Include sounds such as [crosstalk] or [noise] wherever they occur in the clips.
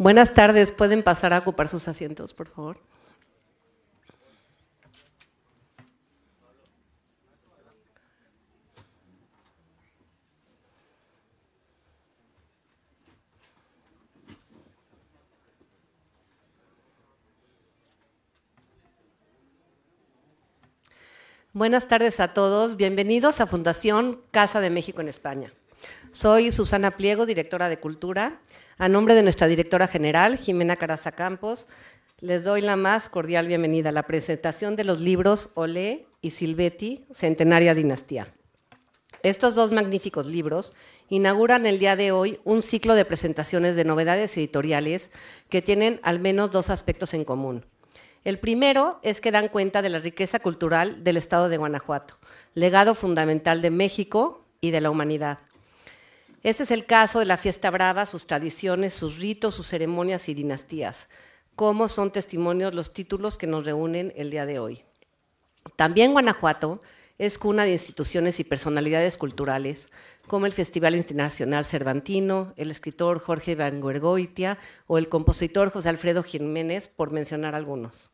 Buenas tardes, pueden pasar a ocupar sus asientos, por favor. Buenas tardes a todos. Bienvenidos a Fundación Casa de México en España. Soy Susana Pliego, directora de Cultura. A nombre de nuestra directora general, Jimena Caraza Campos, les doy la más cordial bienvenida a la presentación de los libros Olé y Silvetti, Centenaria Dinastía. Estos dos magníficos libros inauguran el día de hoy un ciclo de presentaciones de novedades editoriales que tienen al menos dos aspectos en común. El primero es que dan cuenta de la riqueza cultural del estado de Guanajuato, legado fundamental de México y de la humanidad. Este es el caso de la fiesta brava, sus tradiciones, sus ritos, sus ceremonias y dinastías. como son testimonios los títulos que nos reúnen el día de hoy. También Guanajuato es cuna de instituciones y personalidades culturales, como el Festival Internacional Cervantino, el escritor Jorge Van Guergoitia o el compositor José Alfredo Jiménez, por mencionar algunos.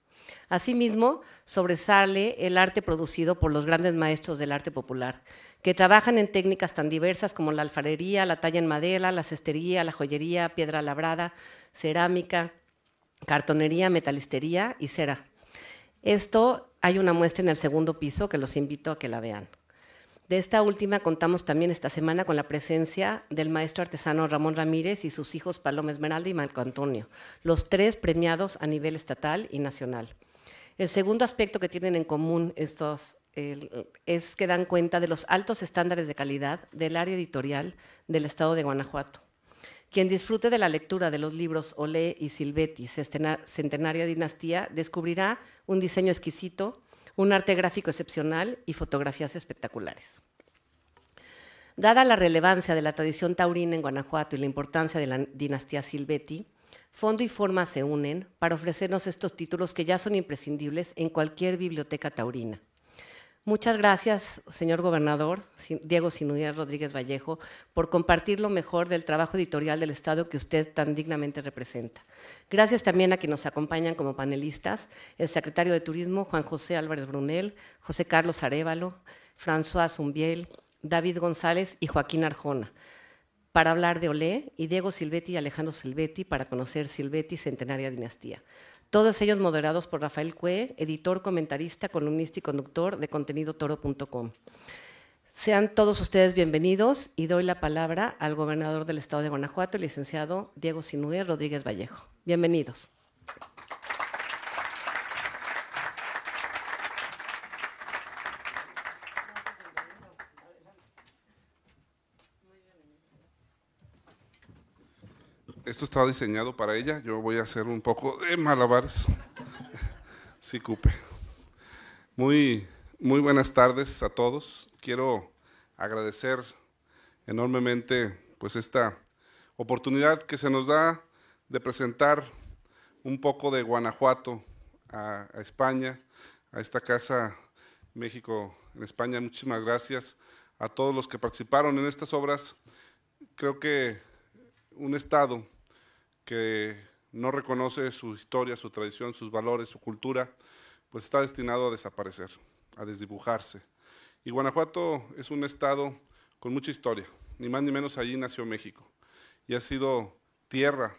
Asimismo, sobresale el arte producido por los grandes maestros del arte popular, que trabajan en técnicas tan diversas como la alfarería, la talla en madera, la cestería, la joyería, piedra labrada, cerámica, cartonería, metalistería y cera. Esto hay una muestra en el segundo piso que los invito a que la vean. De esta última contamos también esta semana con la presencia del maestro artesano Ramón Ramírez y sus hijos Paloma Esmeralda y Marco Antonio, los tres premiados a nivel estatal y nacional. El segundo aspecto que tienen en común estos es que dan cuenta de los altos estándares de calidad del área editorial del estado de Guanajuato quien disfrute de la lectura de los libros Olé y Silvetti, Centenaria Dinastía, descubrirá un diseño exquisito, un arte gráfico excepcional y fotografías espectaculares. Dada la relevancia de la tradición taurina en Guanajuato y la importancia de la dinastía Silvetti, fondo y forma se unen para ofrecernos estos títulos que ya son imprescindibles en cualquier biblioteca taurina. Muchas gracias, señor gobernador Diego Sinuía Rodríguez Vallejo, por compartir lo mejor del trabajo editorial del Estado que usted tan dignamente representa. Gracias también a quienes nos acompañan como panelistas, el secretario de Turismo, Juan José Álvarez Brunel, José Carlos Arevalo, François Zumbiel, David González y Joaquín Arjona para hablar de Olé y Diego Silvetti y Alejandro Silvetti para conocer Silvetti Centenaria Dinastía todos ellos moderados por Rafael Cue, editor, comentarista, columnista y conductor de contenidotoro.com. Sean todos ustedes bienvenidos y doy la palabra al gobernador del estado de Guanajuato, el licenciado Diego Sinúe Rodríguez Vallejo. Bienvenidos. esto estaba diseñado para ella. Yo voy a hacer un poco de malabares. [laughs] sí, cupe. Muy, muy buenas tardes a todos. Quiero agradecer enormemente pues esta oportunidad que se nos da de presentar un poco de Guanajuato a, a España, a esta casa México en España. Muchísimas gracias a todos los que participaron en estas obras. Creo que un Estado que no reconoce su historia, su tradición, sus valores, su cultura, pues está destinado a desaparecer, a desdibujarse. Y Guanajuato es un estado con mucha historia, ni más ni menos allí nació México, y ha sido tierra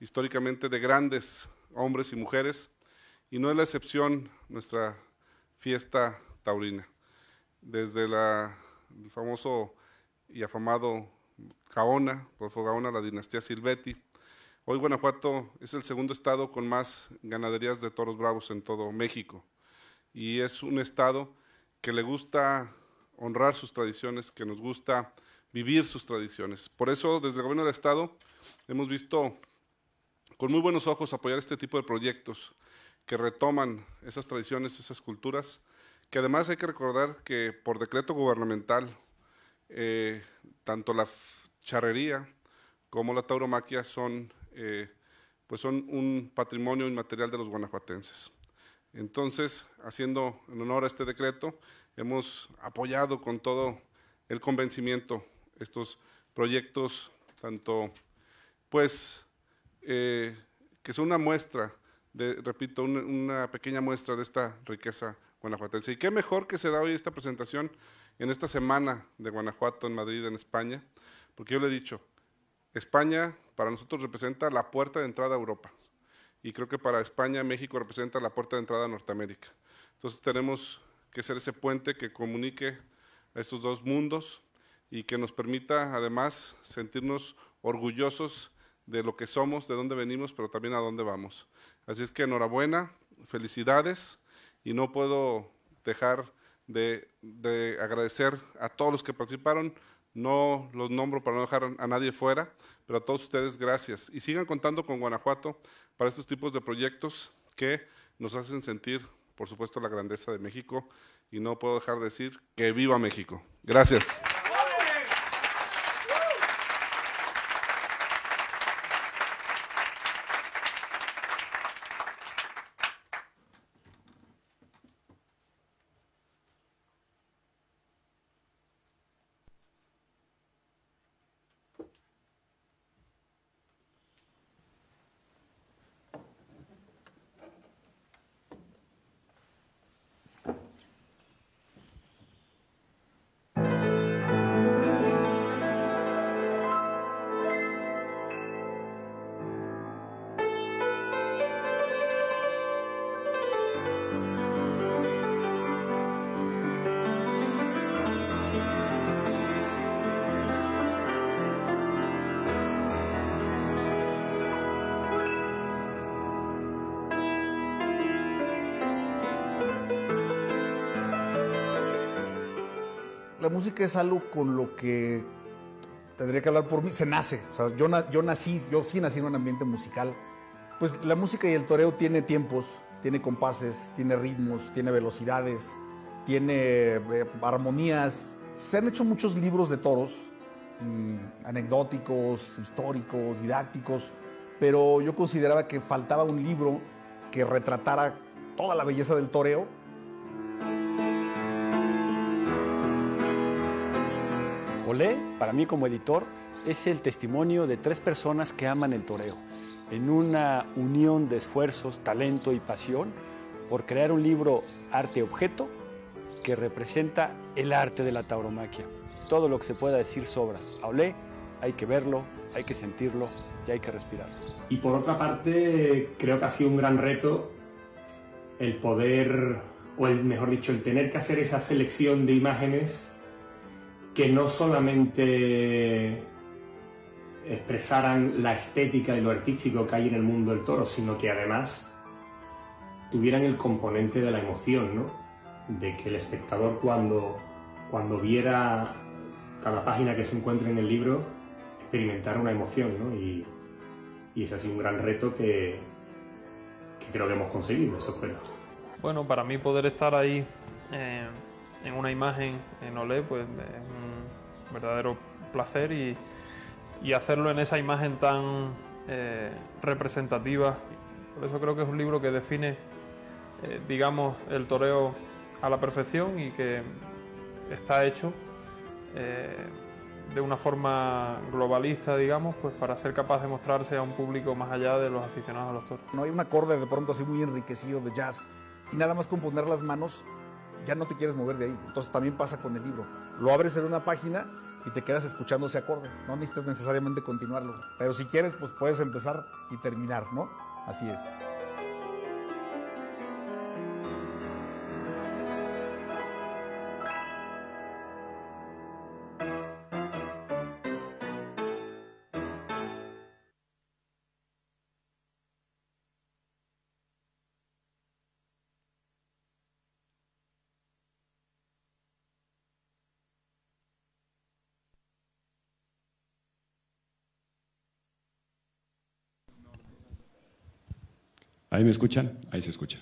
históricamente de grandes hombres y mujeres, y no es la excepción nuestra fiesta taurina. Desde el famoso y afamado Gaona, Rolfo Gaona, la dinastía Silvetti, Hoy Guanajuato es el segundo estado con más ganaderías de toros bravos en todo México y es un estado que le gusta honrar sus tradiciones, que nos gusta vivir sus tradiciones. Por eso desde el gobierno del estado hemos visto con muy buenos ojos apoyar este tipo de proyectos que retoman esas tradiciones, esas culturas, que además hay que recordar que por decreto gubernamental, eh, tanto la charrería como la tauromaquia son eh, pues son un patrimonio inmaterial de los guanajuatenses. Entonces, haciendo en honor a este decreto, hemos apoyado con todo el convencimiento estos proyectos, tanto pues eh, que son una muestra, repito, una, una pequeña muestra de esta riqueza guanajuatense. Y qué mejor que se da hoy esta presentación en esta semana de Guanajuato, en Madrid, en España, porque yo le he dicho, España para nosotros representa la puerta de entrada a Europa y creo que para España México representa la puerta de entrada a Norteamérica. Entonces tenemos que ser ese puente que comunique a estos dos mundos y que nos permita además sentirnos orgullosos de lo que somos, de dónde venimos, pero también a dónde vamos. Así es que enhorabuena, felicidades y no puedo dejar de, de agradecer a todos los que participaron, no los nombro para no dejar a nadie fuera, pero a todos ustedes gracias. Y sigan contando con Guanajuato para estos tipos de proyectos que nos hacen sentir, por supuesto, la grandeza de México. Y no puedo dejar de decir que viva México. Gracias. música es algo con lo que tendría que hablar por mí. Se nace. O sea, yo, yo nací, yo sí nací en un ambiente musical. Pues la música y el toreo tiene tiempos, tiene compases, tiene ritmos, tiene velocidades, tiene eh, armonías. Se han hecho muchos libros de toros, mm, anecdóticos, históricos, didácticos, pero yo consideraba que faltaba un libro que retratara toda la belleza del toreo para mí como editor, es el testimonio de tres personas que aman el toreo, en una unión de esfuerzos, talento y pasión por crear un libro arte-objeto que representa el arte de la tauromaquia. Todo lo que se pueda decir sobra. Olé, hay que verlo, hay que sentirlo y hay que respirarlo. Y por otra parte, creo que ha sido un gran reto el poder, o el, mejor dicho, el tener que hacer esa selección de imágenes que no solamente expresaran la estética y lo artístico que hay en el mundo del toro, sino que además tuvieran el componente de la emoción, ¿no? De que el espectador cuando, cuando viera cada página que se encuentre en el libro experimentara una emoción, ¿no? Y, es ese ha un gran reto que, creo que hemos conseguido, eso espero. Bueno, para mí poder estar ahí eh, en una imagen en OLED pues, es un verdadero placer y, hacerlo en esa imagen tan eh, representativa. Por eso creo que es un libro que define, eh, digamos, el toreo a la perfección y que está hecho eh, de una forma globalista, digamos, pues para ser capaz de mostrarse a un público más allá de los aficionados a los toros. No hay un acorde de pronto así muy enriquecido de jazz y nada más con poner las manos ya no te quieres mover de ahí. Entonces también pasa con el libro. Lo abres en una página y te quedas escuchando ese acorde. No necesitas necesariamente continuarlo. Pero si quieres, pues puedes empezar y terminar, ¿no? Así es. ¿Ahí me escuchan? Ahí se escucha.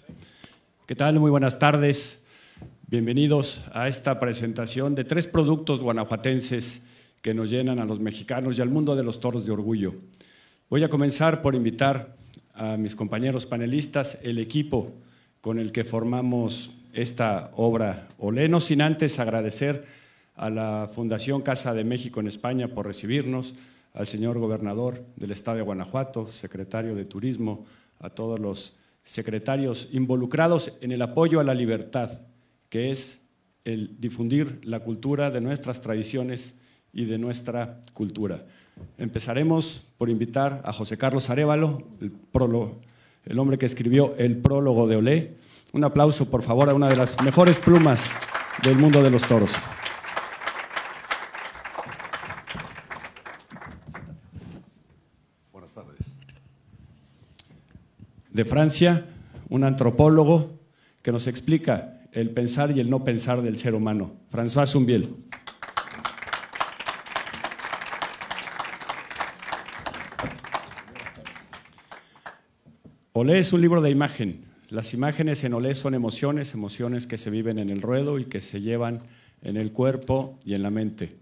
¿Qué tal? Muy buenas tardes. Bienvenidos a esta presentación de tres productos guanajuatenses que nos llenan a los mexicanos y al mundo de los toros de orgullo. Voy a comenzar por invitar a mis compañeros panelistas, el equipo con el que formamos esta obra no sin antes agradecer a la Fundación Casa de México en España por recibirnos, al señor gobernador del estado de Guanajuato, secretario de Turismo, a todos los secretarios involucrados en el apoyo a la libertad, que es el difundir la cultura de nuestras tradiciones y de nuestra cultura. Empezaremos por invitar a José Carlos Arevalo, el, prólogo, el hombre que escribió el prólogo de Olé. Un aplauso, por favor, a una de las mejores plumas del mundo de los toros. de Francia, un antropólogo que nos explica el pensar y el no pensar del ser humano, François Zumbiel. Olé es un libro de imagen. Las imágenes en Olé son emociones, emociones que se viven en el ruedo y que se llevan en el cuerpo y en la mente.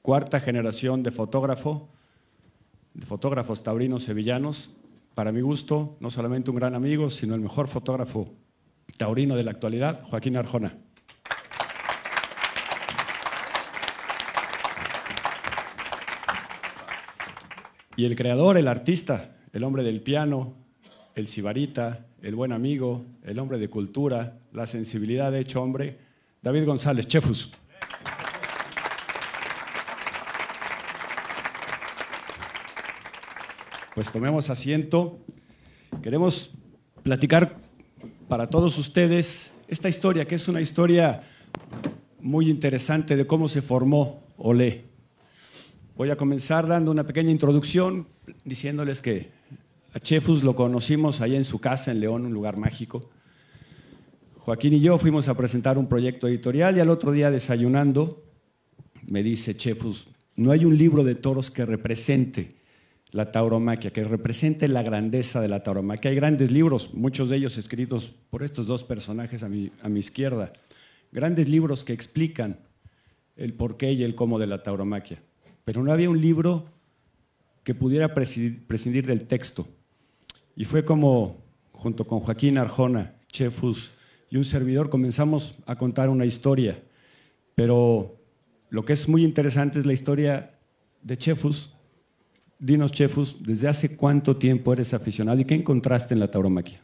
Cuarta generación de fotógrafo, de fotógrafos taurinos sevillanos, para mi gusto, no solamente un gran amigo, sino el mejor fotógrafo taurino de la actualidad, Joaquín Arjona. Y el creador, el artista, el hombre del piano, el cibarita, el buen amigo, el hombre de cultura, la sensibilidad de hecho hombre, David González, Chefus. pues tomemos asiento. Queremos platicar para todos ustedes esta historia, que es una historia muy interesante de cómo se formó Olé. Voy a comenzar dando una pequeña introducción, diciéndoles que a Chefus lo conocimos allá en su casa en León, un lugar mágico. Joaquín y yo fuimos a presentar un proyecto editorial y al otro día desayunando me dice Chefus, no hay un libro de toros que represente la tauromaquia, que represente la grandeza de la tauromaquia. Hay grandes libros, muchos de ellos escritos por estos dos personajes a mi, izquierda, grandes libros que explican el porqué y el cómo de la tauromaquia. Pero no había un libro que pudiera prescindir del texto. Y fue como, junto con Joaquín Arjona, Chefus y un servidor, comenzamos a contar una historia. Pero lo que es muy interesante es la historia de Chefus, Dinos, Chefus, ¿desde hace cuánto tiempo eres aficionado y qué encontraste en la tauromaquia?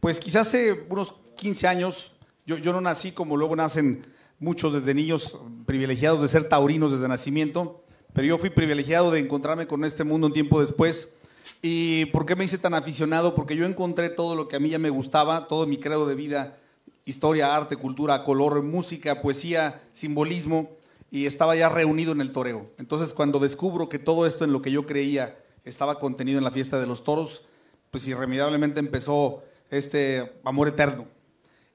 Pues quizás hace unos 15 años, yo, yo no nací como luego nacen muchos desde niños privilegiados de ser taurinos desde nacimiento, pero yo fui privilegiado de encontrarme con este mundo un tiempo después. ¿Y por qué me hice tan aficionado? Porque yo encontré todo lo que a mí ya me gustaba, todo mi credo de vida, historia, arte, cultura, color, música, poesía, simbolismo y estaba ya reunido en el toreo. Entonces, cuando descubro que todo esto en lo que yo creía estaba contenido en la fiesta de los toros, pues irremediablemente empezó este amor eterno.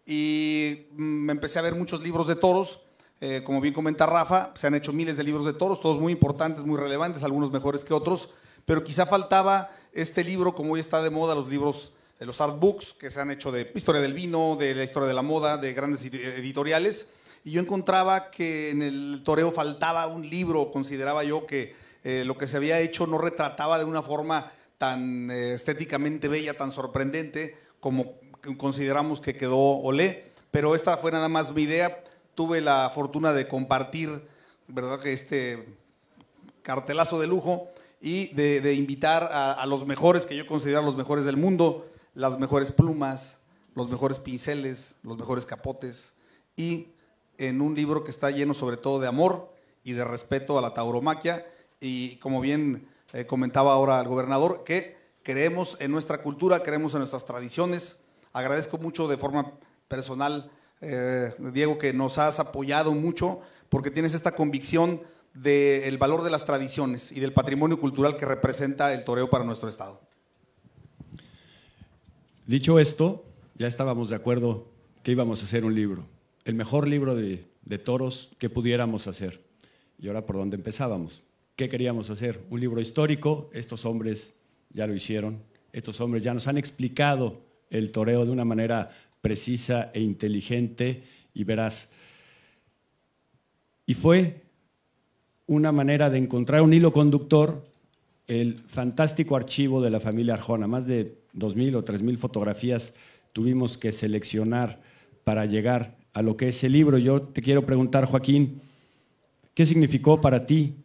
Y mm, me empecé a ver muchos libros de toros. Eh, como bien comenta Rafa, se han hecho miles de libros de toros, todos muy importantes, muy relevantes, algunos mejores que otros, pero quizá faltaba este libro, como hoy está de moda, los libros, de eh, los art books, que se han hecho de historia del vino, de la historia de la moda, de grandes editoriales y yo encontraba que en el toreo faltaba un libro, consideraba yo que eh, lo que se había hecho no retrataba de una forma tan eh, estéticamente bella, tan sorprendente como consideramos que quedó Olé. Pero esta fue nada más mi idea. Tuve la fortuna de compartir, ¿verdad?, este cartelazo de lujo y de, invitar a, a, los mejores, que yo considero los mejores del mundo, las mejores plumas, los mejores pinceles, los mejores capotes y en un libro que está lleno sobre todo de amor y de respeto a la tauromaquia y como bien eh, comentaba ahora el gobernador, que creemos en nuestra cultura, creemos en nuestras tradiciones. Agradezco mucho de forma personal, eh, Diego, que nos has apoyado mucho porque tienes esta convicción del valor de las tradiciones y del patrimonio cultural que representa el toreo para nuestro Estado. Dicho esto, ya estábamos de acuerdo que íbamos a hacer un libro el mejor libro de, toros que pudiéramos hacer. Y ahora, ¿por dónde empezábamos? ¿Qué queríamos hacer? Un libro histórico, estos hombres ya lo hicieron, estos hombres ya nos han explicado el toreo de una manera precisa e inteligente y verás. Y fue una manera de encontrar un hilo conductor, el fantástico archivo de la familia Arjona, más de 2.000 o 3.000 fotografías tuvimos que seleccionar para llegar a lo que es el libro. Yo te quiero preguntar, Joaquín, ¿qué significó para ti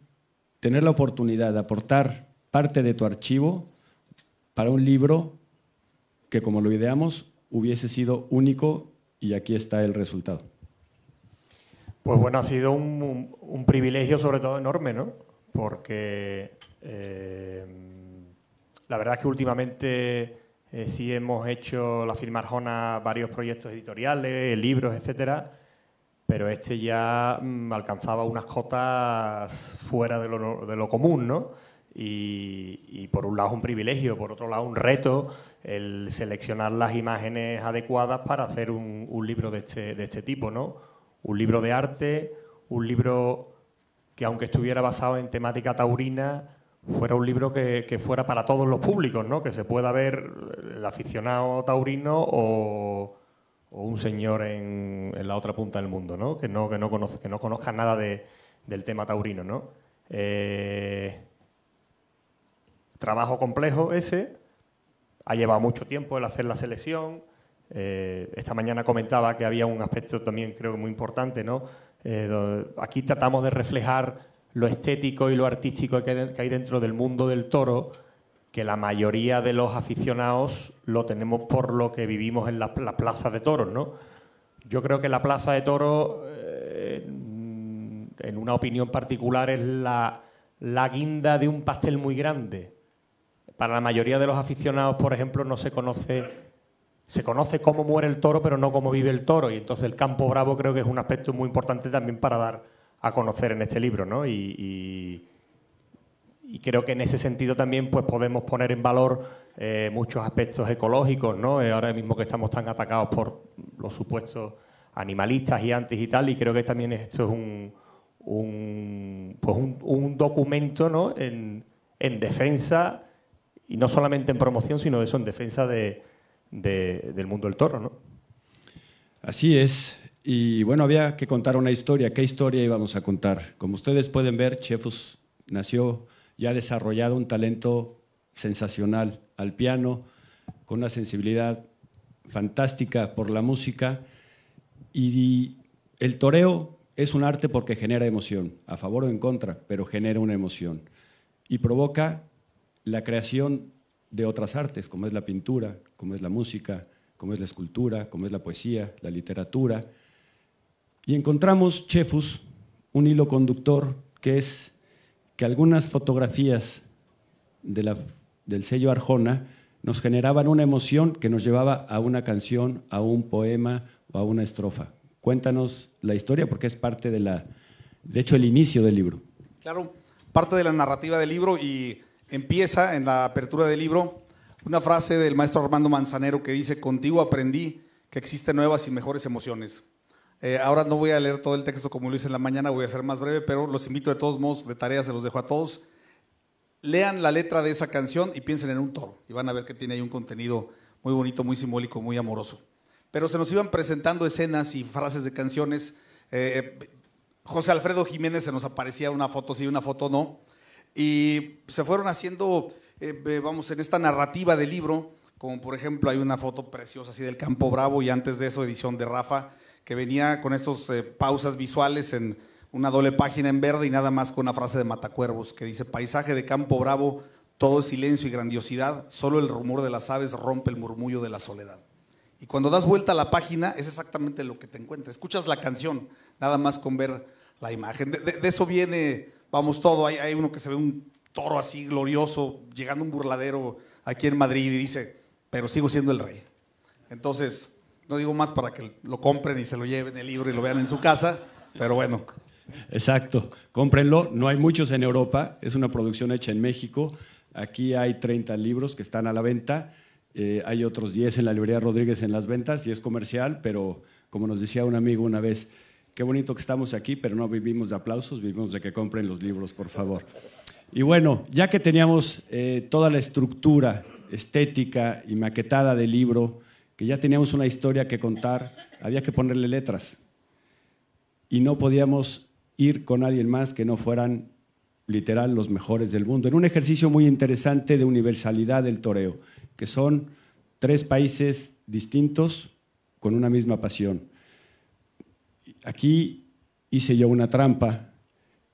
tener la oportunidad de aportar parte de tu archivo para un libro que, como lo ideamos, hubiese sido único y aquí está el resultado? Pues bueno, ha sido un, privilegio sobre todo enorme, ¿no? Porque eh, la verdad es que últimamente eh, sí hemos hecho la firma Arjona varios proyectos editoriales, libros, etcétera, pero este ya mm, alcanzaba unas cotas fuera de lo, lo común, ¿no? Y, por un lado un privilegio, por otro lado un reto el seleccionar las imágenes adecuadas para hacer un, un libro de este, de este tipo, ¿no? Un libro de arte, un libro que aunque estuviera basado en temática taurina, fuera un libro que, fuera para todos los públicos, ¿no? que se pueda ver el aficionado taurino o, un señor en, la otra punta del mundo, ¿no? Que, no, que, no, conozca nada del tema taurino. Eh, trabajo complejo ese, ha llevado mucho tiempo el hacer la selección. Eh, esta mañana comentaba que había un aspecto también creo que muy importante, ¿no? Eh, aquí tratamos de reflejar lo estético y lo artístico que hay dentro del mundo del toro, que la mayoría de los aficionados lo tenemos por lo que vivimos en las la plaza de toros, ¿no? Yo creo que la plaza de toros, eh, en una opinión particular, es la, la guinda de un pastel muy grande. Para la mayoría de los aficionados, por ejemplo, no se conoce se conoce cómo muere el toro, pero no cómo vive el toro. Y entonces el campo bravo creo que es un aspecto muy importante también para dar a conocer en este libro, ¿no? Y, creo que en ese sentido también pues, podemos poner en valor eh, muchos aspectos ecológicos, ¿no? Eh, ahora mismo que estamos tan atacados por los supuestos animalistas y antes y tal, y creo que también esto es un, pues un, documento ¿no? en, defensa, y no solamente en promoción, sino eso, en defensa del mundo del toro. ¿no? Así es, y bueno, había que contar una historia. ¿Qué historia íbamos a contar? Como ustedes pueden ver, Chefus nació y ha desarrollado un talento sensacional al piano, con una sensibilidad fantástica por la música. Y el toreo es un arte porque genera emoción, a favor o en contra, pero genera una emoción. Y provoca la creación de otras artes, como es la pintura, como es la música, como es la escultura, como es la poesía, la literatura y encontramos, Chefus, un hilo conductor que es que algunas fotografías del sello Arjona nos generaban una emoción que nos llevaba a una canción, a un poema o a una estrofa. Cuéntanos la historia porque es parte de la, de hecho, el inicio del libro. Claro, parte de la narrativa del libro y empieza en la apertura del libro una frase del maestro Armando Manzanero que dice, contigo aprendí que existen nuevas y mejores emociones. Eh, ahora no voy a leer todo el texto como lo hice en la mañana, voy a ser más breve, pero los invito de todos modos, de tarea se los dejo a todos. Lean la letra de esa canción y piensen en un toro y van a ver que tiene ahí un contenido muy bonito, muy simbólico, muy amoroso. Pero se nos iban presentando escenas y frases de canciones. Eh, José Alfredo Jiménez se nos aparecía una foto sí, una foto no. Y se fueron haciendo, eh, vamos, en esta narrativa del libro, como por ejemplo hay una foto preciosa así del Campo Bravo y antes de eso edición de Rafa, que venía con esas eh, pausas visuales en una doble página en verde y nada más con una frase de Matacuervos que dice, paisaje de campo bravo, todo silencio y grandiosidad, solo el rumor de las aves rompe el murmullo de la soledad. Y cuando das vuelta a la página es exactamente lo que te encuentras. Escuchas la canción, nada más con ver la imagen. De, eso viene, vamos, todo. Hay, hay uno que se ve un toro así glorioso llegando un burladero aquí en Madrid y dice, pero sigo siendo el rey. Entonces, no digo más para que lo compren y se lo lleven el libro y lo vean en su casa, pero bueno. Exacto, cómprenlo. No hay muchos en Europa, es una producción hecha en México. Aquí hay 30 libros que están a la venta. Eh, hay otros 10 en la librería Rodríguez en las ventas y es comercial, pero como nos decía un amigo una vez, qué bonito que estamos aquí, pero no vivimos de aplausos, vivimos de que compren los libros, por favor. Y bueno, ya que teníamos eh, toda la estructura estética y maquetada del libro, que ya teníamos una historia que contar, había que ponerle letras. Y no podíamos ir con alguien más que no fueran literal los mejores del mundo. En un ejercicio muy interesante de universalidad del toreo, que son tres países distintos con una misma pasión. Aquí hice yo una trampa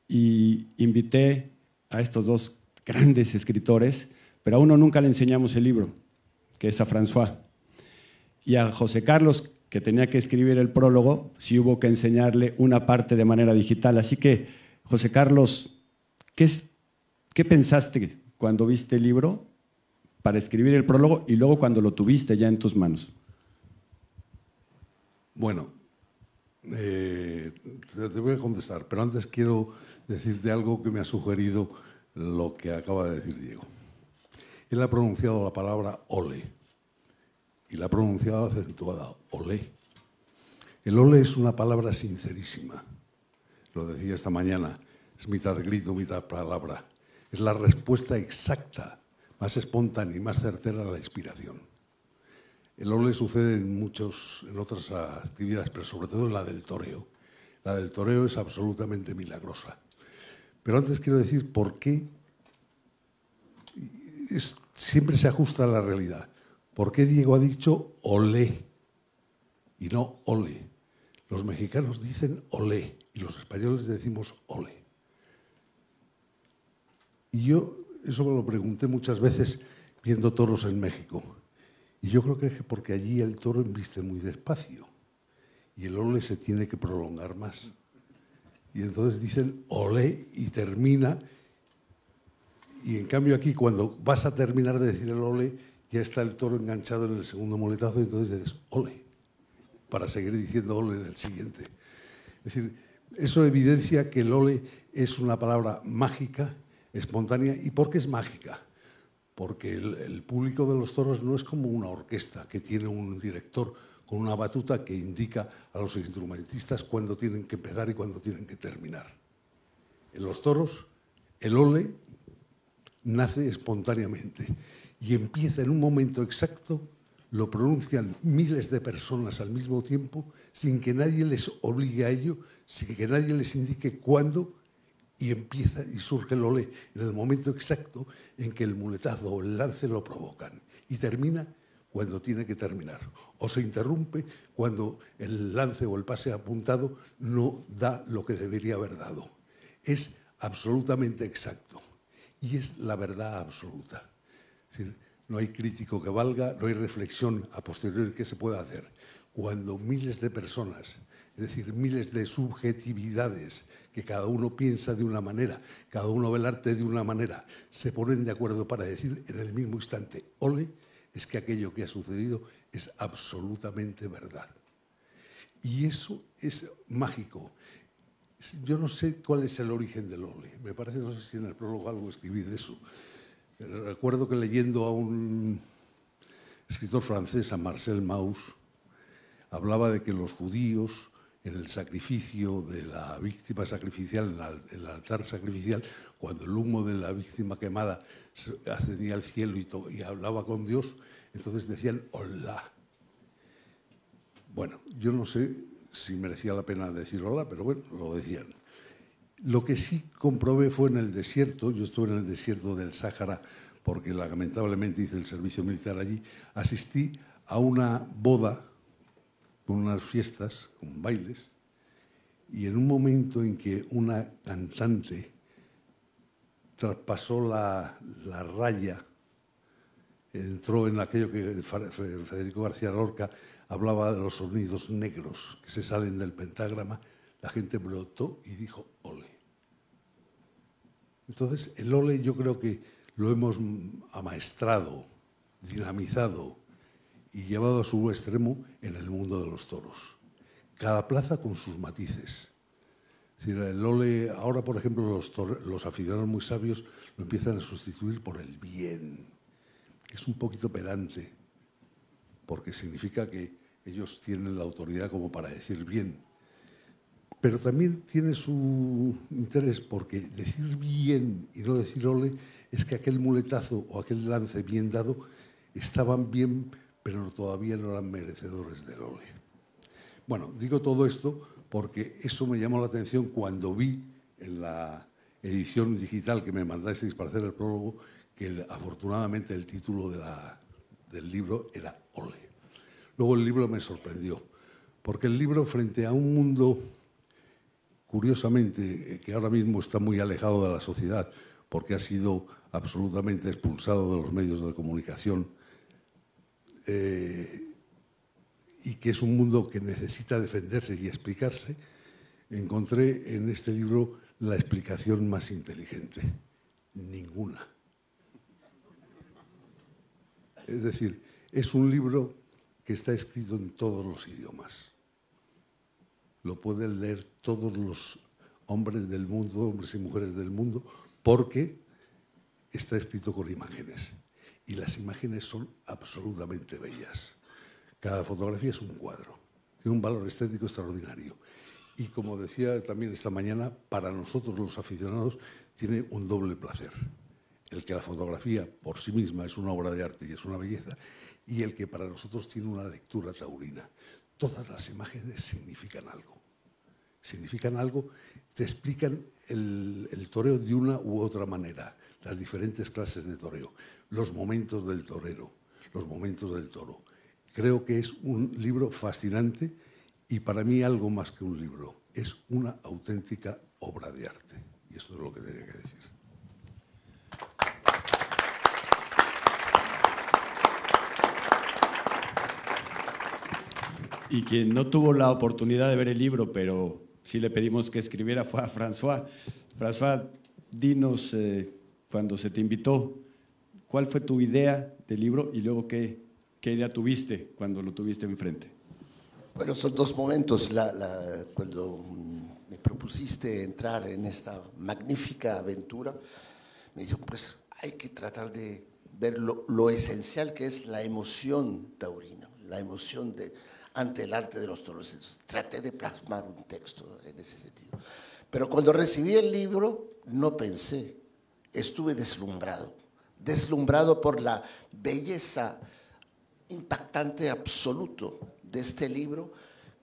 y invité a estos dos grandes escritores, pero a uno nunca le enseñamos el libro, que es a François y a José Carlos, que tenía que escribir el prólogo, sí hubo que enseñarle una parte de manera digital. Así que, José Carlos, ¿qué, pensaste cuando viste el libro para escribir el prólogo y luego cuando lo tuviste ya en tus manos? Bueno, eh, te voy a contestar, pero antes quiero decirte algo que me ha sugerido lo que acaba de decir Diego. Él ha pronunciado la palabra ole y la ha pronunciado acentuada, olé. El ole es una palabra sincerísima. Lo decía esta mañana. Es mitad grito, mitad palabra. Es la respuesta exacta, más espontánea y más certera a la inspiración. El ole sucede en, muchos, en otras actividades, pero sobre todo en la del toreo. La del toreo es absolutamente milagrosa. Pero antes quiero decir por qué siempre se ajusta a la realidad. ¿Por qué Diego ha dicho ole y no ole? Los mexicanos dicen olé y los españoles decimos ole. Y yo eso me lo pregunté muchas veces viendo toros en México. Y yo creo que es porque allí el toro embiste muy despacio y el ole se tiene que prolongar más. Y entonces dicen ole y termina. Y en cambio aquí cuando vas a terminar de decir el ole, ya está el toro enganchado en el segundo moletazo y entonces dices, ole, para seguir diciendo ole en el siguiente. Es decir, eso evidencia que el ole es una palabra mágica, espontánea. ¿Y por qué es mágica? Porque el, el público de los toros no es como una orquesta que tiene un director con una batuta que indica a los instrumentistas cuándo tienen que empezar y cuándo tienen que terminar. En los toros, el ole nace espontáneamente y empieza en un momento exacto, lo pronuncian miles de personas al mismo tiempo, sin que nadie les obligue a ello, sin que nadie les indique cuándo, y empieza y surge el olé en el momento exacto en que el muletazo o el lance lo provocan. Y termina cuando tiene que terminar. O se interrumpe cuando el lance o el pase apuntado no da lo que debería haber dado. Es absolutamente exacto. Y es la verdad absoluta. Es decir, no hay crítico que valga, no hay reflexión a posteriori que se pueda hacer. Cuando miles de personas, es decir, miles de subjetividades, que cada uno piensa de una manera, cada uno ve el arte de una manera, se ponen de acuerdo para decir en el mismo instante, ole, es que aquello que ha sucedido es absolutamente verdad. Y eso es mágico. Yo no sé cuál es el origen del ole. Me parece, no sé si en el prólogo algo escribí de eso Recuerdo que leyendo a un escritor francés, a Marcel Mauss, hablaba de que los judíos en el sacrificio de la víctima sacrificial, en el altar sacrificial, cuando el humo de la víctima quemada ascendía al cielo y, y hablaba con Dios, entonces decían hola. Bueno, yo no sé si merecía la pena decir hola, pero bueno, lo decían. Lo que sí comprobé fue en el desierto, yo estuve en el desierto del Sáhara porque lamentablemente hice el servicio militar allí, asistí a una boda con unas fiestas, con bailes, y en un momento en que una cantante traspasó la, raya, entró en aquello que Federico García Lorca hablaba de los sonidos negros que se salen del pentagrama, la gente brotó y dijo, ole. Entonces, el ole yo creo que lo hemos amaestrado, dinamizado y llevado a su extremo en el mundo de los toros. Cada plaza con sus matices. Es el ole, ahora por ejemplo los, los aficionados muy sabios lo empiezan a sustituir por el bien. Es un poquito pedante, porque significa que ellos tienen la autoridad como para decir bien, pero también tiene su interés porque decir bien y no decir ole es que aquel muletazo o aquel lance bien dado estaban bien, pero todavía no eran merecedores del ole. Bueno, digo todo esto porque eso me llamó la atención cuando vi en la edición digital que me mandasteis para hacer el prólogo que afortunadamente el título del libro era Ole. Luego el libro me sorprendió, porque el libro frente a un mundo curiosamente, eh, que ahora mismo está muy alejado de la sociedad porque ha sido absolutamente expulsado de los medios de comunicación eh, y que es un mundo que necesita defenderse y explicarse, encontré en este libro la explicación más inteligente. Ninguna. Es decir, es un libro que está escrito en todos los idiomas lo pueden leer todos los hombres del mundo, hombres y mujeres del mundo, porque está escrito con imágenes. Y las imágenes son absolutamente bellas. Cada fotografía es un cuadro. Tiene un valor estético extraordinario. Y como decía también esta mañana, para nosotros los aficionados tiene un doble placer. El que la fotografía por sí misma es una obra de arte y es una belleza, y el que para nosotros tiene una lectura taurina todas las imágenes significan algo. Significan algo, te explican el, toreo de una u otra manera, las diferentes clases de toreo, los momentos del torero, los momentos del toro. Creo que es un libro fascinante y para mí algo más que un libro, es una auténtica obra de arte. Y esto es lo que tenía que decir. y quien no tuvo la oportunidad de ver el libro, pero sí le pedimos que escribiera, fue a François. François, dinos eh, cuando se te invitó, ¿cuál fue tu idea del libro y luego qué, idea tuviste cuando lo tuviste enfrente? Bueno, son dos momentos. cuando mm, me propusiste entrar en esta magnífica aventura, me dijo, pues hay que tratar de ver lo, lo esencial que es la emoción taurina, la emoción de, ante el arte de los toros. Traté de plasmar un texto en ese sentido. Pero cuando recibí el libro, no pensé, estuve deslumbrado, deslumbrado por la belleza impactante absoluto de este libro,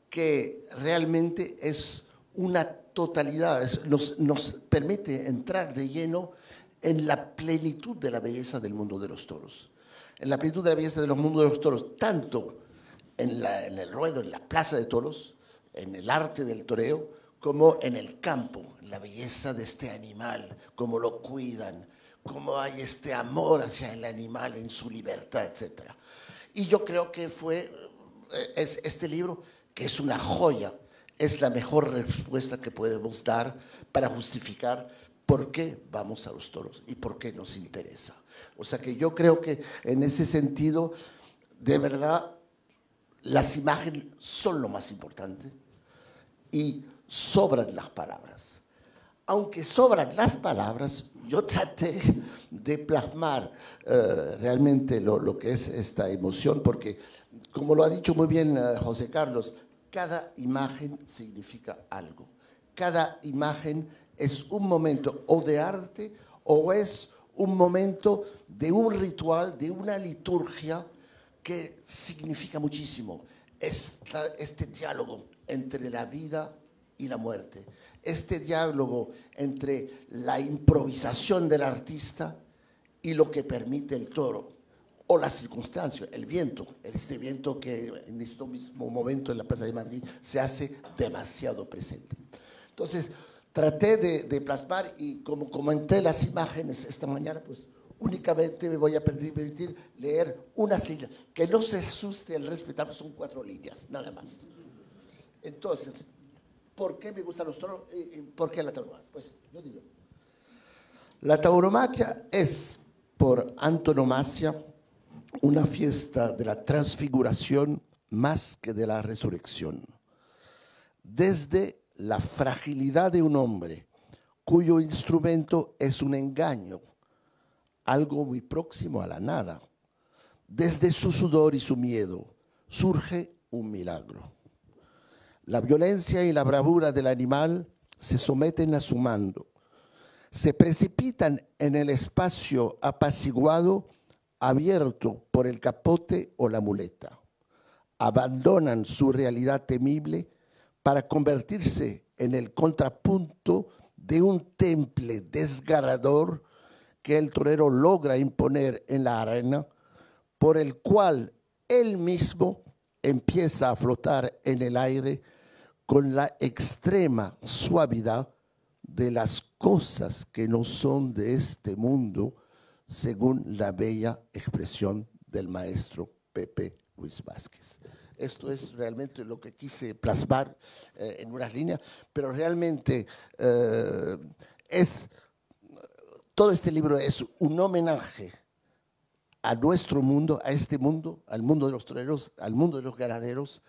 que realmente es una totalidad, nos, nos permite entrar de lleno en la plenitud de la belleza del mundo de los toros, en la plenitud de la belleza de los mundos de los toros, tanto en, el ruedo, en la plaza de toros, en el arte del toreo, como en el campo, la belleza de este animal, cómo lo cuidan, cómo hay este amor hacia el animal en su libertad, etc. Y yo creo que fue eh, es, este libro, que es una joya, es la mejor respuesta que podemos dar para justificar por qué vamos a los toros y por qué nos interesa. O sea que yo creo que en ese sentido, de verdad, las imágenes son lo más importante y sobran las palabras. Aunque sobran las palabras, yo traté de plasmar eh, realmente lo, que es esta emoción, porque como lo ha dicho muy bien eh, José Carlos, cada imagen significa algo. Cada imagen es un momento o de arte o es un momento de un ritual, de una liturgia que significa muchísimo este diálogo entre la vida y la muerte, este diálogo entre la improvisación del artista y lo que permite el toro o la circunstancia, el viento, este viento que en este mismo momento en la Plaza de Madrid se hace demasiado presente. Entonces, traté de plasmar y como comenté las imágenes esta mañana, pues únicamente me voy a permitir leer una sigla. Que no se asuste el respetar, son cuatro líneas, nada más. Entonces, ¿por qué me gustan los toros? Eh, eh, ¿Por qué la tauromaquia? Pues yo digo, la tauromaquia es, por antonomasia, una fiesta de la transfiguración más que de la resurrección. Desde la fragilidad de un hombre cuyo instrumento es un engaño algo muy próximo a la nada. Desde su sudor y su miedo surge un milagro. La violencia y la bravura del animal se someten a su mando, se precipitan en el espacio apaciguado abierto por el capote o la muleta. Abandonan su realidad temible para convertirse en el contrapunto de un temple desgarrador que el torero logra imponer en la arena, por el cual él mismo empieza a flotar en el aire con la extrema suavidad de las cosas que no son de este mundo, según la bella expresión del maestro Pepe Luis Vázquez. Esto es realmente lo que quise plasmar eh, en unas líneas, pero realmente eh, es todo este libro es un homenaje a nuestro mundo, a este mundo, al mundo de los toreros, al mundo de los ganaderos.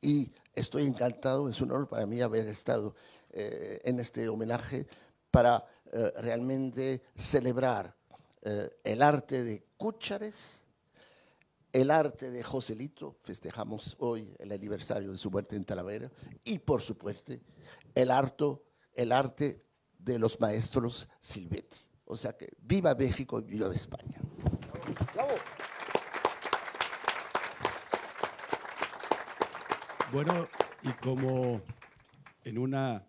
Y estoy encantado, es un honor para mí haber estado eh, en este homenaje para eh, realmente celebrar eh, el arte de Cúchares, el arte de Joselito, festejamos hoy el aniversario de su muerte en Talavera, y por supuesto el, el arte de los maestros Silvetti. O sea que viva México y viva España. Bueno, y como en una,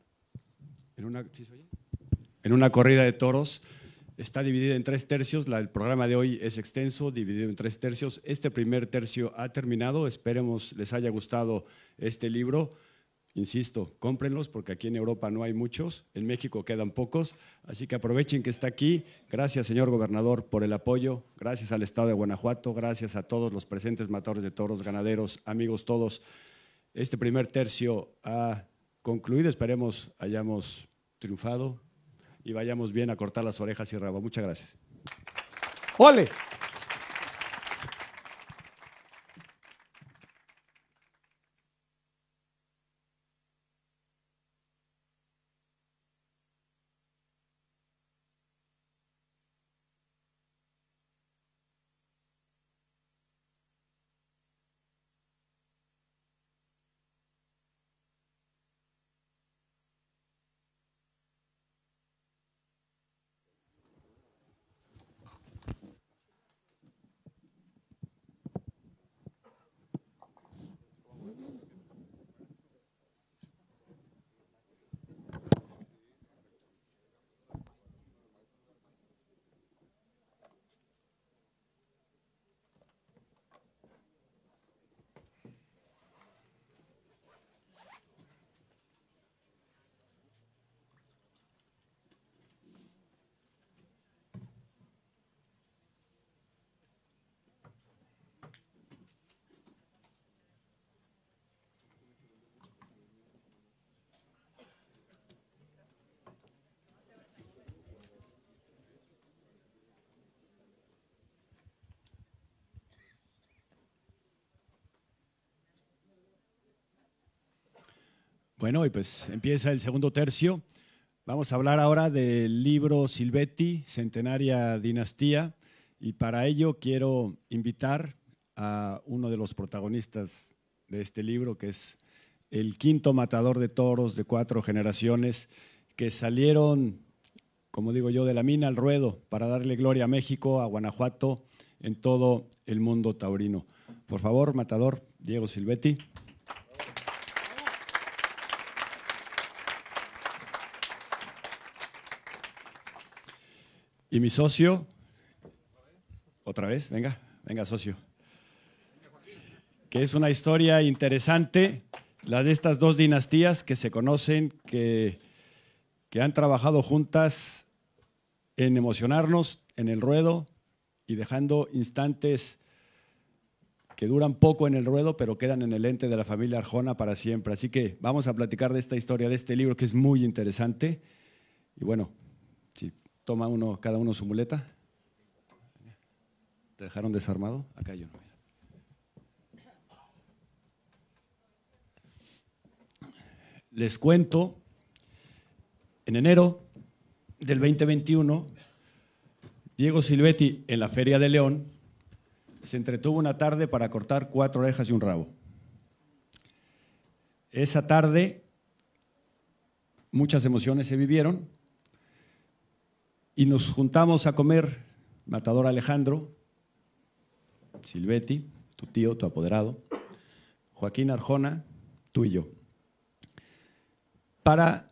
en una, corrida de toros está dividida en tres tercios, el programa de hoy es extenso, dividido en tres tercios. Este primer tercio ha terminado, esperemos les haya gustado este libro. Insisto, cómprenlos porque aquí en Europa no hay muchos, en México quedan pocos, así que aprovechen que está aquí. Gracias, señor gobernador, por el apoyo, gracias al Estado de Guanajuato, gracias a todos los presentes matadores de toros, ganaderos, amigos todos. Este primer tercio ha concluido, esperemos hayamos triunfado y vayamos bien a cortar las orejas y rabo. Muchas gracias. ¡Ole! Bueno, y pues empieza el segundo tercio. Vamos a hablar ahora del libro Silvetti, Centenaria Dinastía, y para ello quiero invitar a uno de los protagonistas de este libro, que es el quinto matador de toros de cuatro generaciones, que salieron, como digo yo, de la mina al ruedo para darle gloria a México, a Guanajuato, en todo el mundo taurino. Por favor, matador Diego Silvetti. Y mi socio, otra vez, venga, venga socio, que es una historia interesante, la de estas dos dinastías que se conocen, que, que han trabajado juntas en emocionarnos en el ruedo y dejando instantes que duran poco en el ruedo, pero quedan en el ente de la familia Arjona para siempre. Así que vamos a platicar de esta historia, de este libro que es muy interesante. Y bueno, Toma uno, cada uno su muleta. ¿Te dejaron desarmado? Acá yo no. Les cuento, en enero del 2021, Diego Silvetti en la Feria de León se entretuvo una tarde para cortar cuatro orejas y un rabo. Esa tarde muchas emociones se vivieron y nos juntamos a comer, Matador Alejandro, Silvetti, tu tío, tu apoderado, Joaquín Arjona, tú y yo, para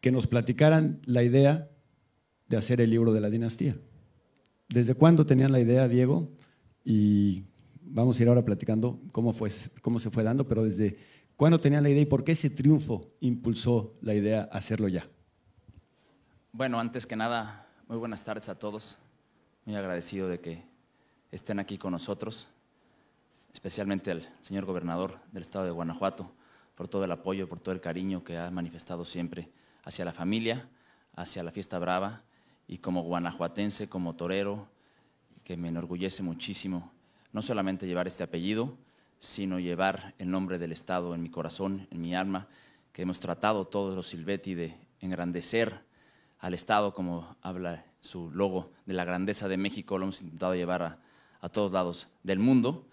que nos platicaran la idea de hacer el libro de la dinastía. ¿Desde cuándo tenían la idea, Diego? Y vamos a ir ahora platicando cómo, fue, cómo se fue dando, pero desde cuándo tenían la idea y por qué ese triunfo impulsó la idea hacerlo ya. Bueno, antes que nada, muy buenas tardes a todos. Muy agradecido de que estén aquí con nosotros, especialmente al señor gobernador del estado de Guanajuato, por todo el apoyo, por todo el cariño que ha manifestado siempre hacia la familia, hacia la fiesta brava y como guanajuatense, como torero, que me enorgullece muchísimo no solamente llevar este apellido, sino llevar el nombre del Estado en mi corazón, en mi alma, que hemos tratado todos los Silvetti de engrandecer al Estado, como habla su logo de la grandeza de México, lo hemos intentado llevar a, todos lados del mundo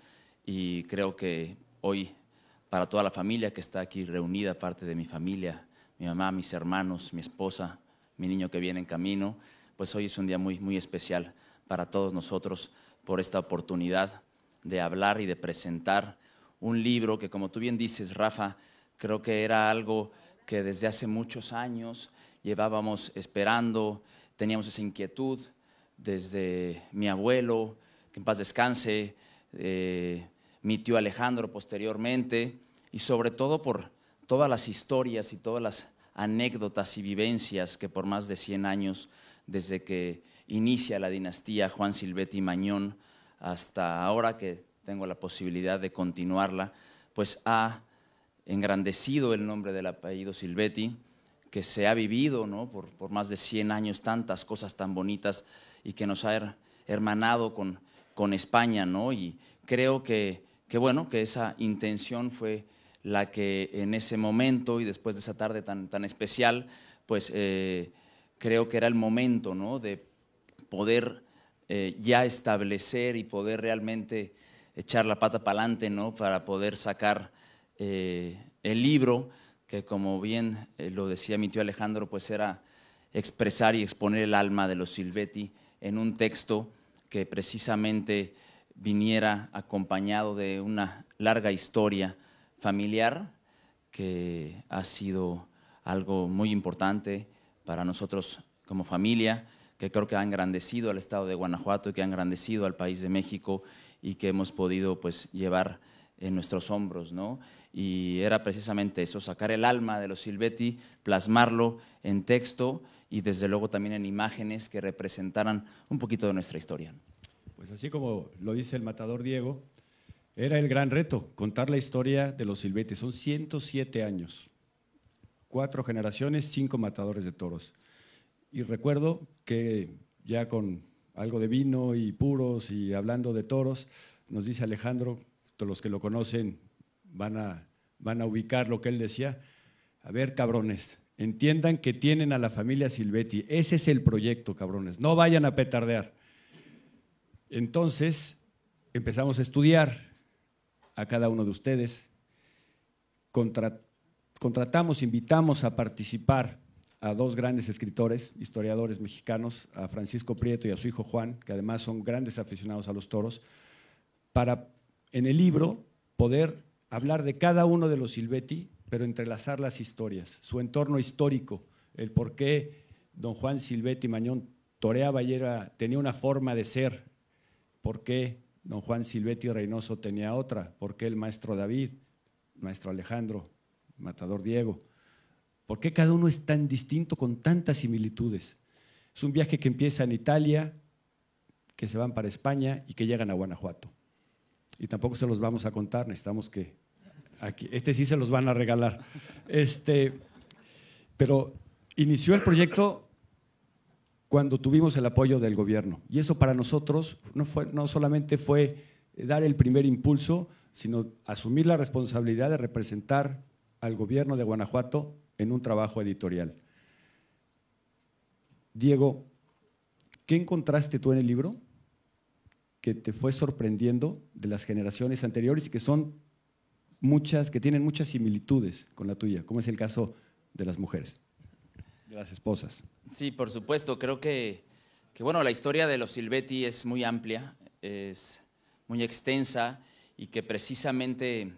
y creo que hoy para toda la familia que está aquí reunida, parte de mi familia, mi mamá, mis hermanos, mi esposa, mi niño que viene en camino, pues hoy es un día muy, muy especial para todos nosotros por esta oportunidad de hablar y de presentar un libro que, como tú bien dices, Rafa, creo que era algo que desde hace muchos años llevábamos esperando, teníamos esa inquietud desde mi abuelo, que en paz descanse, eh, mi tío Alejandro posteriormente, y sobre todo por todas las historias y todas las anécdotas y vivencias que por más de 100 años, desde que inicia la dinastía Juan Silvetti Mañón hasta ahora que tengo la posibilidad de continuarla, pues ha engrandecido el nombre del apellido Silvetti que se ha vivido por, más de 100 años, tantas cosas tan bonitas y que nos ha hermanado con, España. Y creo que, bueno, que esa intención fue la que en ese momento y después de esa tarde tan, especial, pues eh, creo que era el momento de poder eh, ya establecer y poder realmente echar la pata para adelante para poder sacar eh, el libro que como bien eh, lo decía mi tío Alejandro, pues era expresar y exponer el alma de los Silvetti en un texto que precisamente viniera acompañado de una larga historia familiar que ha sido algo muy importante para nosotros como familia, que creo que ha engrandecido al estado de Guanajuato y que ha engrandecido al país de México y que hemos podido pues llevar en nuestros hombros, ¿no? y era precisamente eso, sacar el alma de los Silvetti, plasmarlo en texto y desde luego también en imágenes que representaran un poquito de nuestra historia. Pues así como lo dice el matador Diego, era el gran reto contar la historia de los Silvetti. Son 107 años, cuatro generaciones, cinco matadores de toros. Y recuerdo que ya con algo de vino y puros y hablando de toros, nos dice Alejandro, los que lo conocen van a van a ubicar lo que él decía. A ver, cabrones, entiendan que tienen a la familia Silvetti. Ese es el proyecto, cabrones. No vayan a petardear. Entonces, empezamos a estudiar a cada uno de ustedes. contratamos, invitamos a participar a dos grandes escritores, historiadores mexicanos, a Francisco Prieto y a su hijo Juan, que además son grandes aficionados a los toros, para en el libro poder hablar de cada uno de los Silvetti, pero entrelazar las historias, su entorno histórico, el por qué don Juan Silvetti Mañón toreaba y tenía una forma de ser, por qué don Juan Silvetti Reynoso tenía otra, por qué el maestro David, maestro Alejandro, matador Diego, por qué cada uno es tan distinto con tantas similitudes. Es un viaje que empieza en Italia, que se van para España y que llegan a Guanajuato y tampoco se los vamos a contar, necesitamos que... Aquí, este sí se los van a regalar. Este, pero inició el proyecto cuando tuvimos el apoyo del gobierno. Y eso para nosotros no, fue, no solamente fue dar el primer impulso, sino asumir la responsabilidad de representar al gobierno de Guanajuato en un trabajo editorial. Diego, ¿qué encontraste tú en el libro? que te fue sorprendiendo de las generaciones anteriores y que son muchas, que tienen muchas similitudes con la tuya, como es el caso de las mujeres, de las esposas. Sí, por supuesto, creo que, bueno, la historia de los Silvetti es muy amplia, es muy extensa y que precisamente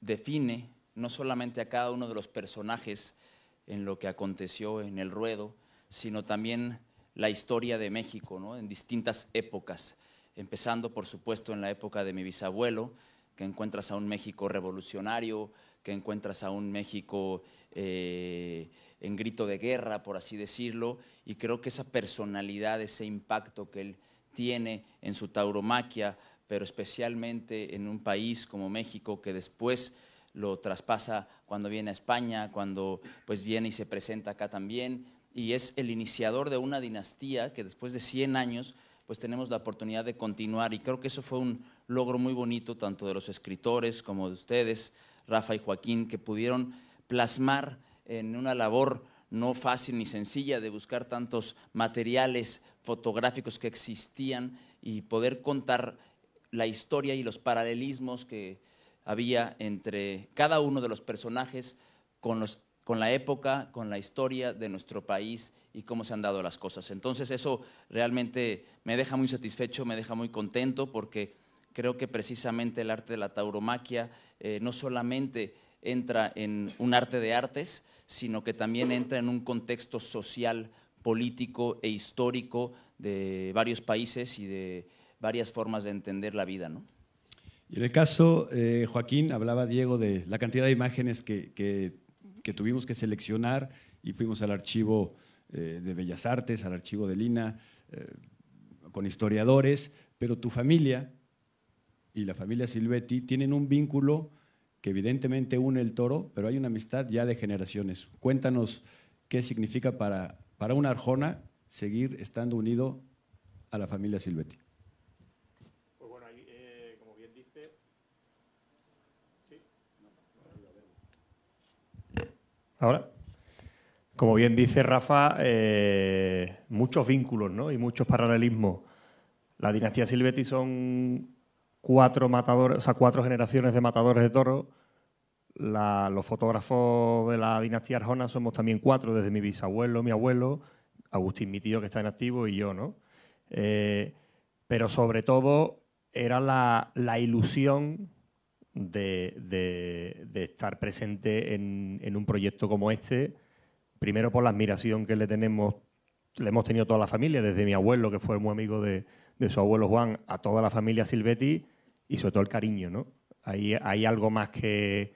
define no solamente a cada uno de los personajes en lo que aconteció en el ruedo, sino también la historia de México en distintas épocas, empezando por supuesto en la época de mi bisabuelo, que encuentras a un México revolucionario, que encuentras a un México eh, en grito de guerra, por así decirlo, y creo que esa personalidad, ese impacto que él tiene en su tauromaquia, pero especialmente en un país como México que después lo traspasa cuando viene a España, cuando pues viene y se presenta acá también, y es el iniciador de una dinastía que después de 100 años pues tenemos la oportunidad de continuar y creo que eso fue un logro muy bonito tanto de los escritores como de ustedes, Rafa y Joaquín, que pudieron plasmar en una labor no fácil ni sencilla de buscar tantos materiales fotográficos que existían y poder contar la historia y los paralelismos que había entre cada uno de los personajes con los con la época, con la historia de nuestro país y cómo se han dado las cosas. Entonces eso realmente me deja muy satisfecho, me deja muy contento porque creo que precisamente el arte de la tauromaquia eh, no solamente entra en un arte de artes, sino que también entra en un contexto social, político e histórico de varios países y de varias formas de entender la vida. Y en el caso, eh, Joaquín, hablaba Diego de la cantidad de imágenes que que tuvimos que seleccionar y fuimos al archivo eh, de Bellas Artes, al archivo de Lina, eh, con historiadores, pero tu familia y la familia Silvetti tienen un vínculo que evidentemente une el toro, pero hay una amistad ya de generaciones. Cuéntanos qué significa para, para una Arjona seguir estando unido a la familia Silvetti. ahora. Como bien dice Rafa, eh, muchos vínculos y muchos paralelismos. La dinastía Silvetti son cuatro matadores, o sea, cuatro generaciones de matadores de toros. los fotógrafos de la dinastía Arjona somos también cuatro, desde mi bisabuelo, mi abuelo, Agustín, mi tío que está en activo, y yo, ¿no? Eh, pero sobre todo era la ilusión de, estar presente en, un proyecto como este, primero por la admiración que le tenemos, le hemos tenido toda la familia, desde mi abuelo, que fue muy amigo de, su abuelo Juan, a toda la familia Silvetti, y sobre todo el cariño, ¿no? Hay, hay algo más que,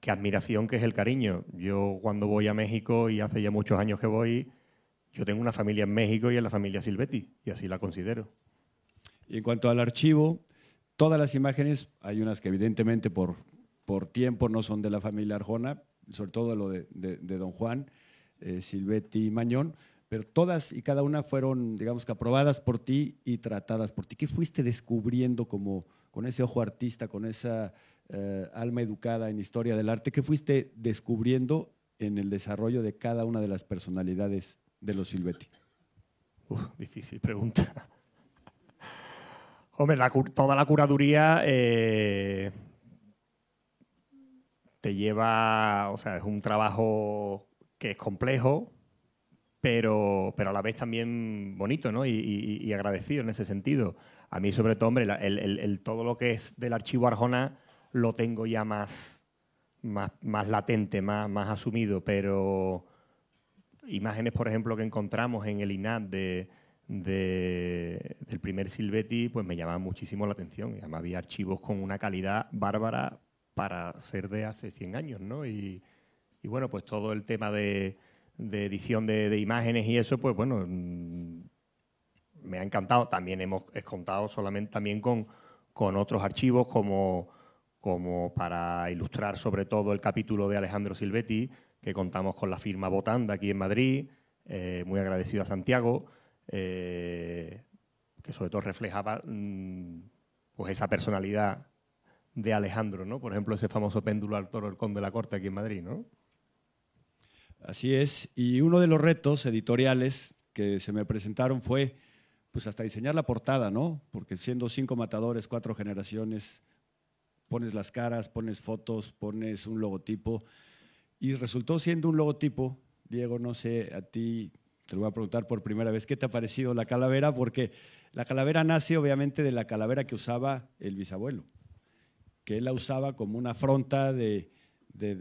que admiración, que es el cariño. Yo cuando voy a México, y hace ya muchos años que voy, yo tengo una familia en México y es la familia Silvetti, y así la considero. Y en cuanto al archivo, todas las imágenes, hay unas que evidentemente por, por tiempo no son de la familia Arjona, sobre todo lo de, don Juan, eh, Silvetti y Mañón, pero todas y cada una fueron, digamos que aprobadas por ti y tratadas por ti. ¿Qué fuiste descubriendo como con ese ojo artista, con esa eh, alma educada en historia del arte? ¿Qué fuiste descubriendo en el desarrollo de cada una de las personalidades de los Silvetti? difícil pregunta. Hombre, toda la curaduría eh, te lleva, o sea, es un trabajo que es complejo, pero, pero a la vez también bonito, ¿no? Y, agradecido en ese sentido. A mí, sobre todo, hombre, el, todo lo que es del archivo Arjona lo tengo ya más, más, latente, más, más asumido, pero imágenes, por ejemplo, que encontramos en el INAD de del primer Silvetti, pues me llamaba muchísimo la atención. Y además había archivos con una calidad bárbara para ser de hace 100 años, ¿no? Y, bueno, pues todo el tema de, edición de, imágenes y eso, pues bueno, mm, me ha encantado. También hemos contado solamente también con, otros archivos como, para ilustrar sobre todo el capítulo de Alejandro Silvetti, que contamos con la firma Botanda aquí en Madrid, eh, muy agradecido a Santiago. Eh, que sobre todo reflejaba mm, pues esa personalidad de Alejandro, ¿no? Por ejemplo, ese famoso péndulo al toro, el conde de la corte aquí en Madrid, ¿no? Así es, y uno de los retos editoriales que se me presentaron fue, pues hasta diseñar la portada, ¿no? Porque siendo cinco matadores, cuatro generaciones, pones las caras, pones fotos, pones un logotipo, y resultó siendo un logotipo, Diego, no sé a ti te lo voy a preguntar por primera vez, ¿qué te ha parecido la calavera? Porque la calavera nace obviamente de la calavera que usaba el bisabuelo, que él la usaba como una afronta de,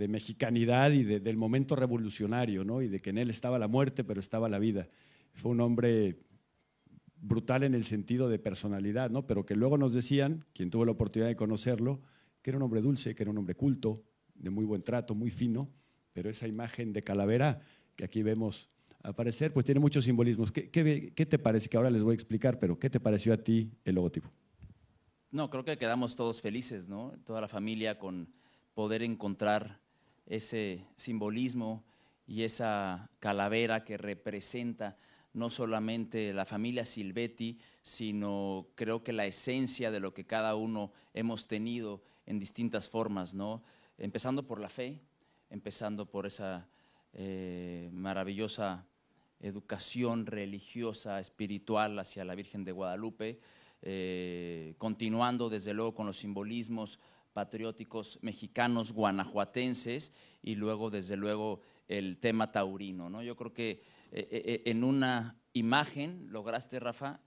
mexicanidad y del momento revolucionario, ¿no? Y de que en él estaba la muerte, pero estaba la vida. Fue un hombre brutal en el sentido de personalidad, ¿no? Pero que luego nos decían, quien tuvo la oportunidad de conocerlo, que era un hombre dulce, que era un hombre culto, de muy buen trato, muy fino, pero esa imagen de calavera que aquí vemos aparecer, pues tiene muchos simbolismos. ¿Qué, te parece? Que ahora les voy a explicar, pero ¿qué te pareció a ti el logotipo? No, creo que quedamos todos felices, ¿no? Toda la familia con poder encontrar ese simbolismo y esa calavera que representa no solamente la familia Silvetti, sino creo que la esencia de lo que cada uno hemos tenido en distintas formas, ¿no? Empezando por la fe, empezando por esa eh, maravillosa educación religiosa, espiritual hacia la Virgen de Guadalupe, eh, continuando desde luego con los simbolismos patrióticos mexicanos, guanajuatenses, y luego desde luego el tema taurino. ¿no? Yo creo que eh, eh, en una imagen lograste, Rafa,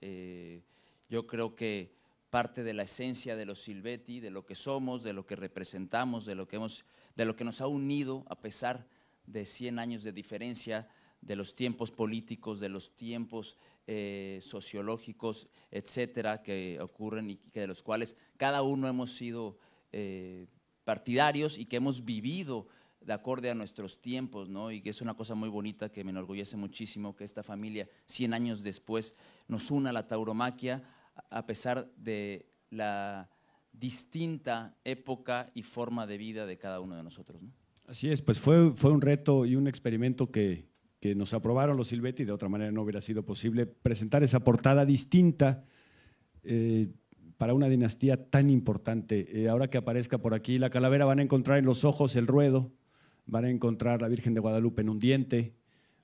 yo creo que parte de la esencia de los Silvetti, de lo que somos, de lo que representamos, de lo que, hemos, de lo que nos ha unido a pesar de 100 años de diferencia, de los tiempos políticos, de los tiempos eh, sociológicos, etcétera, que ocurren y que de los cuales cada uno hemos sido eh, partidarios y que hemos vivido de acorde a nuestros tiempos, ¿no? Y que es una cosa muy bonita que me enorgullece muchísimo que esta familia, 100 años después, nos una a la tauromaquia, a pesar de la distinta época y forma de vida de cada uno de nosotros, ¿no? Así es, pues fue, fue un reto y un experimento que, que nos aprobaron los Silvetti, de otra manera no hubiera sido posible presentar esa portada distinta eh, para una dinastía tan importante. Eh, ahora que aparezca por aquí la calavera, van a encontrar en los ojos el ruedo, van a encontrar la Virgen de Guadalupe en un diente,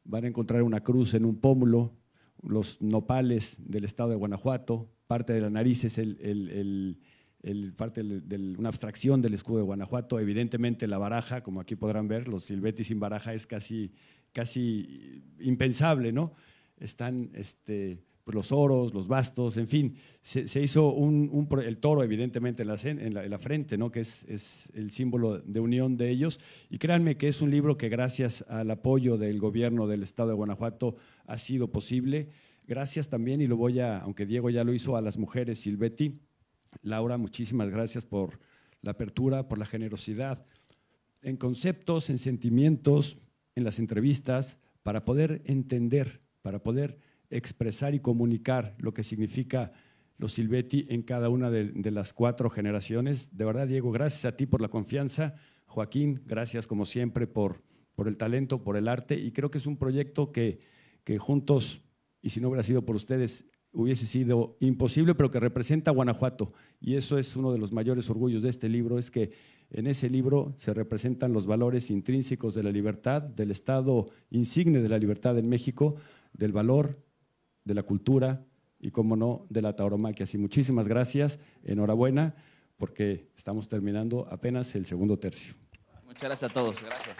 van a encontrar una cruz en un pómulo, los nopales del estado de Guanajuato, parte de la nariz es el, el, parte de una abstracción del escudo de Guanajuato, evidentemente la baraja, como aquí podrán ver, los Silvetti sin baraja es casi casi impensable, ¿no? Están este, pues, los oros, los bastos, en fin. Se, hizo un, el toro, evidentemente, en la, en la, frente, ¿no? Que es, es, el símbolo de unión de ellos. Y créanme que es un libro que, gracias al apoyo del gobierno del estado de Guanajuato, ha sido posible. Gracias también, y lo voy a, aunque Diego ya lo hizo, a las mujeres Silvetti. Laura, muchísimas gracias por la apertura, por la generosidad en conceptos, en sentimientos, en las entrevistas para poder entender, para poder expresar y comunicar lo que significa los Silvetti en cada una de, las cuatro generaciones. De verdad, Diego, gracias a ti por la confianza. Joaquín, gracias como siempre por, por el talento, por el arte. Y creo que es un proyecto que, que juntos, y si no hubiera sido por ustedes, hubiese sido imposible, pero que representa Guanajuato. Y eso es uno de los mayores orgullos de este libro, es que en ese libro se representan los valores intrínsecos de la libertad, del estado insigne de la libertad en México, del valor, de la cultura y, como no, de la tauromaquia. Así, muchísimas gracias, enhorabuena, porque estamos terminando apenas el segundo tercio. Muchas gracias a todos, gracias.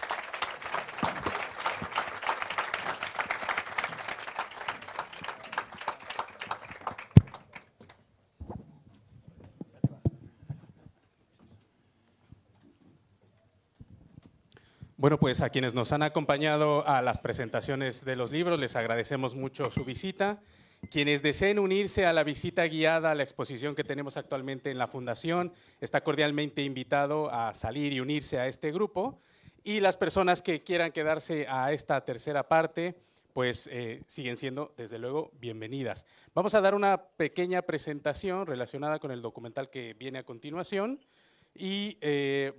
Bueno, pues a quienes nos han acompañado a las presentaciones de los libros, les agradecemos mucho su visita. Quienes deseen unirse a la visita guiada a la exposición que tenemos actualmente en la Fundación, está cordialmente invitado a salir y unirse a este grupo. Y las personas que quieran quedarse a esta tercera parte, pues eh, siguen siendo, desde luego, bienvenidas. Vamos a dar una pequeña presentación relacionada con el documental que viene a continuación y eh,